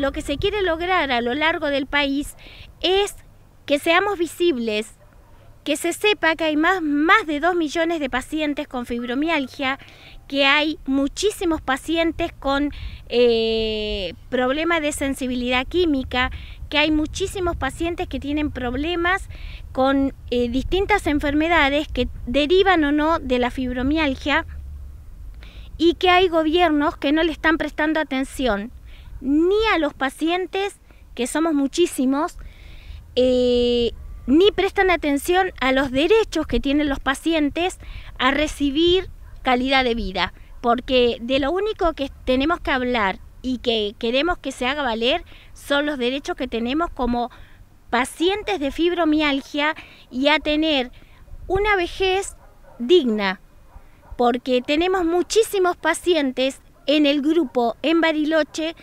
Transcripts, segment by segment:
lo que se quiere lograr a lo largo del país es que seamos visibles, que se sepa que hay más, más de 2 millones de pacientes con fibromialgia, que hay muchísimos pacientes con eh, problemas de sensibilidad química, que hay muchísimos pacientes que tienen problemas con eh, distintas enfermedades que derivan o no de la fibromialgia y que hay gobiernos que no le están prestando atención ni a los pacientes, que somos muchísimos, eh, ni prestan atención a los derechos que tienen los pacientes a recibir calidad de vida, porque de lo único que tenemos que hablar y que queremos que se haga valer son los derechos que tenemos como pacientes de fibromialgia y a tener una vejez digna, porque tenemos muchísimos pacientes en el grupo en Bariloche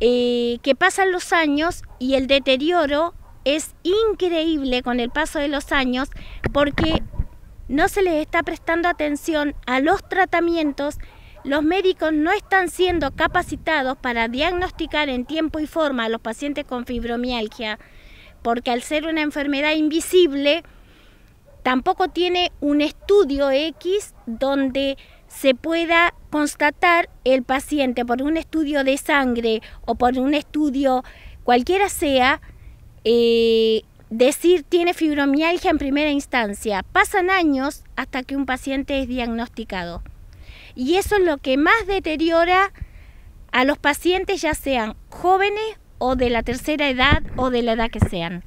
eh, que pasan los años y el deterioro es increíble con el paso de los años porque no se les está prestando atención a los tratamientos, los médicos no están siendo capacitados para diagnosticar en tiempo y forma a los pacientes con fibromialgia, porque al ser una enfermedad invisible, Tampoco tiene un estudio X donde se pueda constatar el paciente por un estudio de sangre o por un estudio cualquiera sea, eh, decir tiene fibromialgia en primera instancia. Pasan años hasta que un paciente es diagnosticado. Y eso es lo que más deteriora a los pacientes, ya sean jóvenes o de la tercera edad o de la edad que sean.